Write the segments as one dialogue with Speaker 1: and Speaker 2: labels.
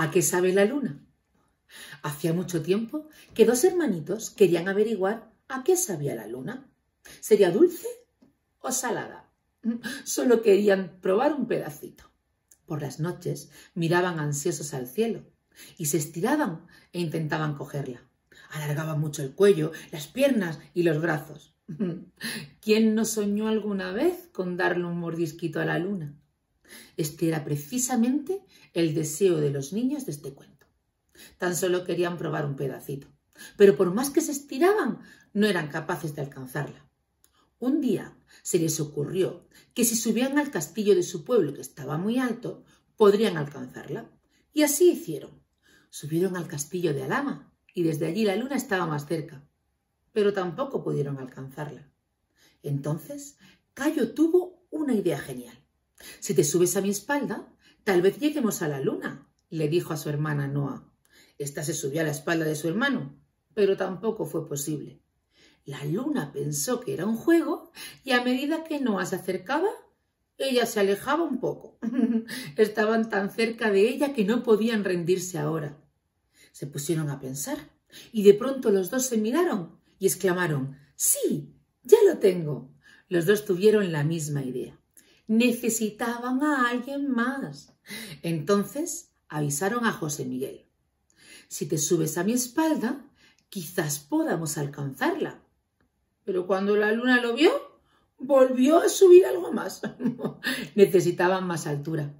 Speaker 1: ¿A qué sabe la luna? Hacía mucho tiempo que dos hermanitos querían averiguar a qué sabía la luna. ¿Sería dulce o salada? Solo querían probar un pedacito. Por las noches miraban ansiosos al cielo y se estiraban e intentaban cogerla. Alargaban mucho el cuello, las piernas y los brazos. ¿Quién no soñó alguna vez con darle un mordisquito a la luna? Este era precisamente el deseo de los niños de este cuento. Tan solo querían probar un pedacito, pero por más que se estiraban, no eran capaces de alcanzarla. Un día se les ocurrió que si subían al castillo de su pueblo, que estaba muy alto, podrían alcanzarla. Y así hicieron. Subieron al castillo de Alama y desde allí la luna estaba más cerca, pero tampoco pudieron alcanzarla. Entonces, Cayo tuvo una idea genial. Si te subes a mi espalda, tal vez lleguemos a la luna, le dijo a su hermana Noah. Esta se subió a la espalda de su hermano, pero tampoco fue posible. La luna pensó que era un juego y a medida que Noah se acercaba, ella se alejaba un poco. Estaban tan cerca de ella que no podían rendirse ahora. Se pusieron a pensar y de pronto los dos se miraron y exclamaron, Sí, ya lo tengo. Los dos tuvieron la misma idea necesitaban a alguien más. Entonces avisaron a José Miguel. Si te subes a mi espalda, quizás podamos alcanzarla. Pero cuando la luna lo vio, volvió a subir algo más. Necesitaban más altura.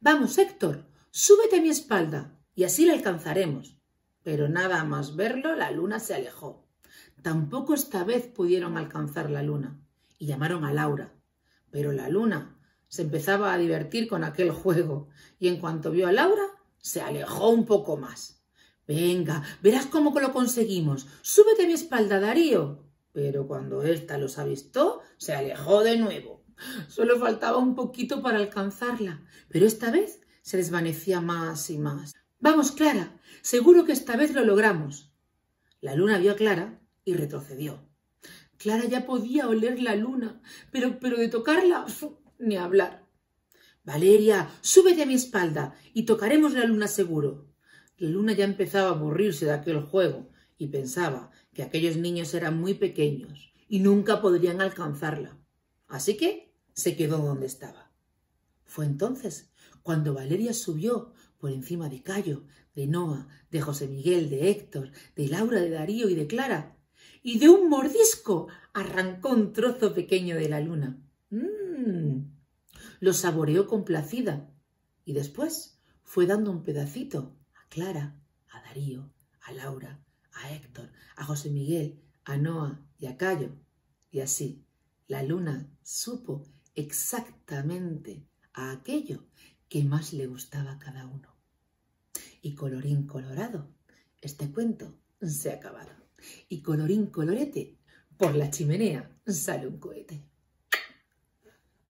Speaker 1: Vamos, Héctor, súbete a mi espalda y así la alcanzaremos. Pero nada más verlo, la luna se alejó. Tampoco esta vez pudieron alcanzar la luna y llamaron a Laura. Pero la luna se empezaba a divertir con aquel juego y en cuanto vio a Laura, se alejó un poco más. Venga, verás cómo lo conseguimos. Súbete a mi espalda, Darío. Pero cuando ésta los avistó, se alejó de nuevo. Solo faltaba un poquito para alcanzarla, pero esta vez se desvanecía más y más. Vamos, Clara, seguro que esta vez lo logramos. La luna vio a Clara y retrocedió. Clara ya podía oler la luna, pero, pero de tocarla, ni hablar. Valeria, súbete a mi espalda y tocaremos la luna seguro. La luna ya empezaba a aburrirse de aquel juego y pensaba que aquellos niños eran muy pequeños y nunca podrían alcanzarla. Así que se quedó donde estaba. Fue entonces cuando Valeria subió por encima de Cayo, de Noah, de José Miguel, de Héctor, de Laura, de Darío y de Clara, y de un mordisco arrancó un trozo pequeño de la luna. ¡Mmm! Lo saboreó complacida y después fue dando un pedacito a Clara, a Darío, a Laura, a Héctor, a José Miguel, a Noah y a Cayo. Y así la luna supo exactamente a aquello que más le gustaba a cada uno. Y colorín colorado, este cuento se ha acabado. Y colorín colorete, por la chimenea sale un cohete.